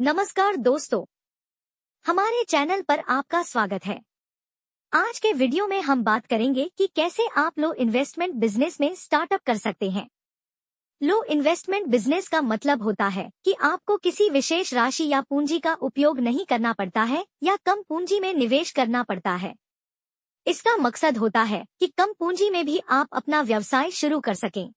नमस्कार दोस्तों हमारे चैनल पर आपका स्वागत है आज के वीडियो में हम बात करेंगे कि कैसे आप लो इन्वेस्टमेंट बिजनेस में स्टार्टअप कर सकते हैं लो इन्वेस्टमेंट बिजनेस का मतलब होता है कि आपको किसी विशेष राशि या पूंजी का उपयोग नहीं करना पड़ता है या कम पूंजी में निवेश करना पड़ता है इसका मकसद होता है कि कम पूंजी में भी आप अपना व्यवसाय शुरू कर सकें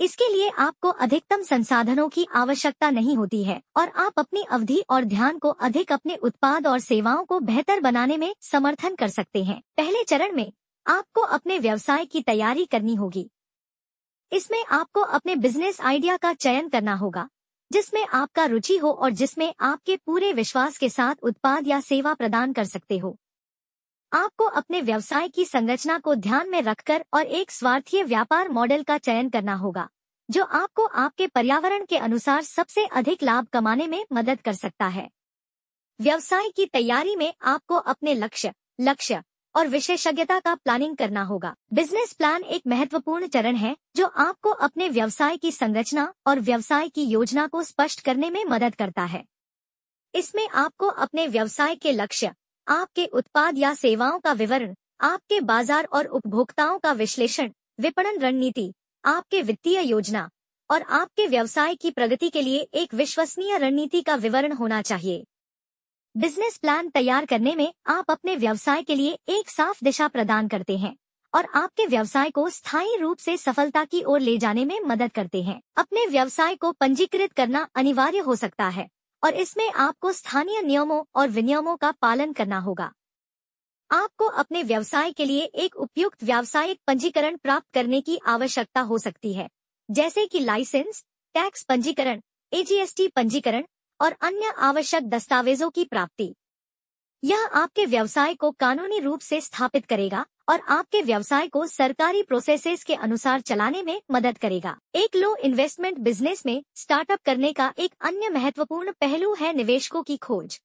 इसके लिए आपको अधिकतम संसाधनों की आवश्यकता नहीं होती है और आप अपनी अवधि और ध्यान को अधिक अपने उत्पाद और सेवाओं को बेहतर बनाने में समर्थन कर सकते हैं पहले चरण में आपको अपने व्यवसाय की तैयारी करनी होगी इसमें आपको अपने बिजनेस आइडिया का चयन करना होगा जिसमें आपका रुचि हो और जिसमें आपके पूरे विश्वास के साथ उत्पाद या सेवा प्रदान कर सकते हो आपको अपने व्यवसाय की संरचना को ध्यान में रखकर और एक स्वार्थीय व्यापार मॉडल का चयन करना होगा जो आपको आपके पर्यावरण के अनुसार सबसे अधिक लाभ कमाने में मदद कर सकता है व्यवसाय की तैयारी में आपको अपने लक्ष्य लक्ष्य और विशेषज्ञता का प्लानिंग करना होगा बिजनेस प्लान एक महत्वपूर्ण चरण है जो आपको अपने व्यवसाय की संरचना और व्यवसाय की योजना को स्पष्ट करने में मदद करता है इसमें आपको अपने व्यवसाय के लक्ष्य आपके उत्पाद या सेवाओं का विवरण आपके बाजार और उपभोक्ताओं का विश्लेषण विपणन रणनीति आपके वित्तीय योजना और आपके व्यवसाय की प्रगति के लिए एक विश्वसनीय रणनीति का विवरण होना चाहिए बिजनेस प्लान तैयार करने में आप अपने व्यवसाय के लिए एक साफ दिशा प्रदान करते हैं और आपके व्यवसाय को स्थायी रूप से सफलता की ओर ले जाने में मदद करते हैं अपने व्यवसाय को पंजीकृत करना अनिवार्य हो सकता है और इसमें आपको स्थानीय नियमों और विनियमों का पालन करना होगा आपको अपने व्यवसाय के लिए एक उपयुक्त व्यावसायिक पंजीकरण प्राप्त करने की आवश्यकता हो सकती है जैसे कि लाइसेंस टैक्स पंजीकरण एजीएसटी पंजीकरण और अन्य आवश्यक दस्तावेजों की प्राप्ति यह आपके व्यवसाय को कानूनी रूप से स्थापित करेगा और आपके व्यवसाय को सरकारी प्रोसेसेस के अनुसार चलाने में मदद करेगा एक लो इन्वेस्टमेंट बिजनेस में स्टार्टअप करने का एक अन्य महत्वपूर्ण पहलू है निवेशकों की खोज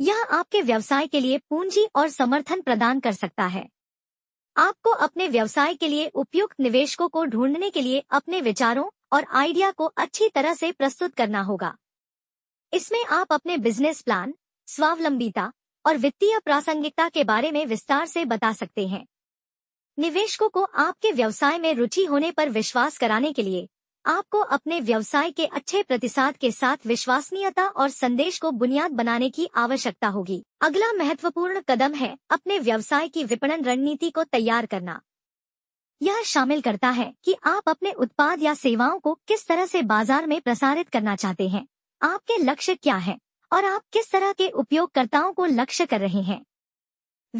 यह आपके व्यवसाय के लिए पूंजी और समर्थन प्रदान कर सकता है आपको अपने व्यवसाय के लिए उपयुक्त निवेशकों को ढूंढने के लिए अपने विचारों और आइडिया को अच्छी तरह से प्रस्तुत करना होगा इसमें आप अपने बिजनेस प्लान स्वावलंबिता और वित्तीय प्रासंगिकता के बारे में विस्तार से बता सकते हैं निवेशकों को आपके व्यवसाय में रुचि होने पर विश्वास कराने के लिए आपको अपने व्यवसाय के अच्छे प्रतिसाद के साथ विश्वसनीयता और संदेश को बुनियाद बनाने की आवश्यकता होगी अगला महत्वपूर्ण कदम है अपने व्यवसाय की विपणन रणनीति को तैयार करना यह शामिल करता है कि आप अपने उत्पाद या सेवाओं को किस तरह से बाजार में प्रसारित करना चाहते हैं आपके लक्ष्य क्या हैं और आप किस तरह के उपयोगकर्ताओं को लक्ष्य कर रहे हैं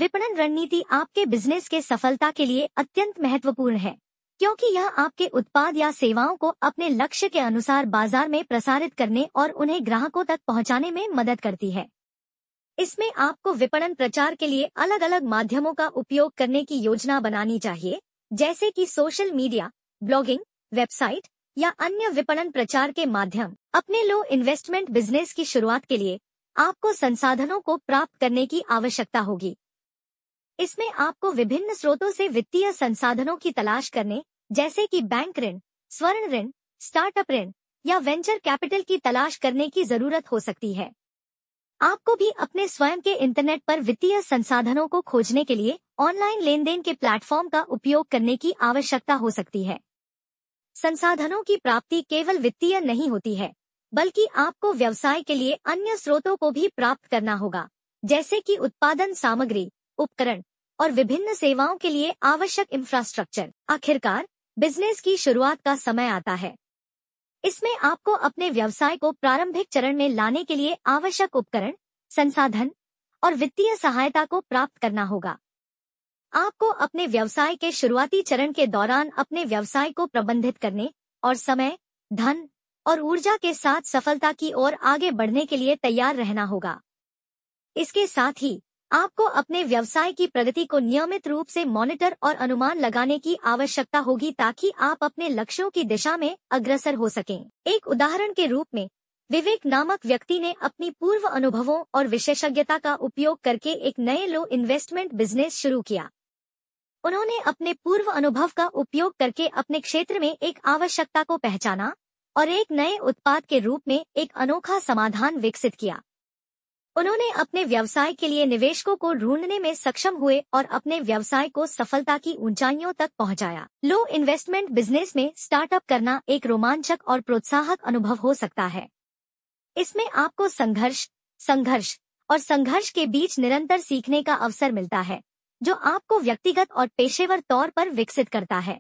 विपणन रणनीति आपके बिजनेस के सफलता के लिए अत्यंत महत्वपूर्ण है क्योंकि यह आपके उत्पाद या सेवाओं को अपने लक्ष्य के अनुसार बाजार में प्रसारित करने और उन्हें ग्राहकों तक पहुंचाने में मदद करती है इसमें आपको विपणन प्रचार के लिए अलग अलग माध्यमों का उपयोग करने की योजना बनानी चाहिए जैसे कि सोशल मीडिया ब्लॉगिंग वेबसाइट या अन्य विपणन प्रचार के माध्यम अपने लो इन्वेस्टमेंट बिजनेस की शुरुआत के लिए आपको संसाधनों को प्राप्त करने की आवश्यकता होगी इसमें आपको विभिन्न स्रोतों से वित्तीय संसाधनों की तलाश करने जैसे कि बैंक ऋण स्वर्ण ऋण स्टार्टअप ऋण या वेंचर कैपिटल की तलाश करने की जरूरत हो सकती है आपको भी अपने स्वयं के इंटरनेट पर वित्तीय संसाधनों को खोजने के लिए ऑनलाइन लेन के प्लेटफॉर्म का उपयोग करने की आवश्यकता हो सकती है संसाधनों की प्राप्ति केवल वित्तीय नहीं होती है बल्कि आपको व्यवसाय के लिए अन्य स्रोतों को भी प्राप्त करना होगा जैसे कि उत्पादन सामग्री उपकरण और विभिन्न सेवाओं के लिए आवश्यक इंफ्रास्ट्रक्चर आखिरकार बिजनेस की शुरुआत का समय आता है इसमें आपको अपने व्यवसाय को प्रारंभिक चरण में लाने के लिए आवश्यक उपकरण संसाधन और वित्तीय सहायता को प्राप्त करना होगा आपको अपने व्यवसाय के शुरुआती चरण के दौरान अपने व्यवसाय को प्रबंधित करने और समय धन और ऊर्जा के साथ सफलता की ओर आगे बढ़ने के लिए तैयार रहना होगा इसके साथ ही आपको अपने व्यवसाय की प्रगति को नियमित रूप से मॉनिटर और अनुमान लगाने की आवश्यकता होगी ताकि आप अपने लक्ष्यों की दिशा में अग्रसर हो सकें एक उदाहरण के रूप में विवेक नामक व्यक्ति ने अपनी पूर्व अनुभवों और विशेषज्ञता का उपयोग करके एक नए लो इन्वेस्टमेंट बिजनेस शुरू किया उन्होंने अपने पूर्व अनुभव का उपयोग करके अपने क्षेत्र में एक आवश्यकता को पहचाना और एक नए उत्पाद के रूप में एक अनोखा समाधान विकसित किया उन्होंने अपने व्यवसाय के लिए निवेशकों को ढूंढने में सक्षम हुए और अपने व्यवसाय को सफलता की ऊंचाइयों तक पहुंचाया। लो इन्वेस्टमेंट बिजनेस में स्टार्टअप करना एक रोमांचक और प्रोत्साहक अनुभव हो सकता है इसमें आपको संघर्ष संघर्ष और संघर्ष के बीच निरंतर सीखने का अवसर मिलता है जो आपको व्यक्तिगत और पेशेवर तौर पर विकसित करता है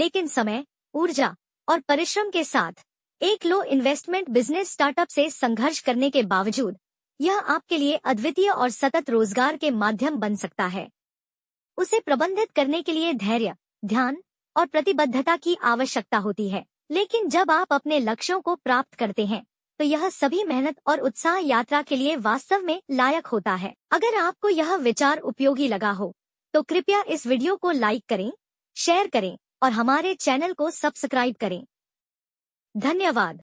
लेकिन समय ऊर्जा और परिश्रम के साथ एक लो इन्वेस्टमेंट बिजनेस स्टार्टअप से संघर्ष करने के बावजूद यह आपके लिए अद्वितीय और सतत रोजगार के माध्यम बन सकता है उसे प्रबंधित करने के लिए धैर्य ध्यान और प्रतिबद्धता की आवश्यकता होती है लेकिन जब आप अपने लक्ष्यों को प्राप्त करते हैं तो यह सभी मेहनत और उत्साह यात्रा के लिए वास्तव में लायक होता है अगर आपको यह विचार उपयोगी लगा हो तो कृपया इस वीडियो को लाइक करें शेयर करें और हमारे चैनल को सब्सक्राइब करें धन्यवाद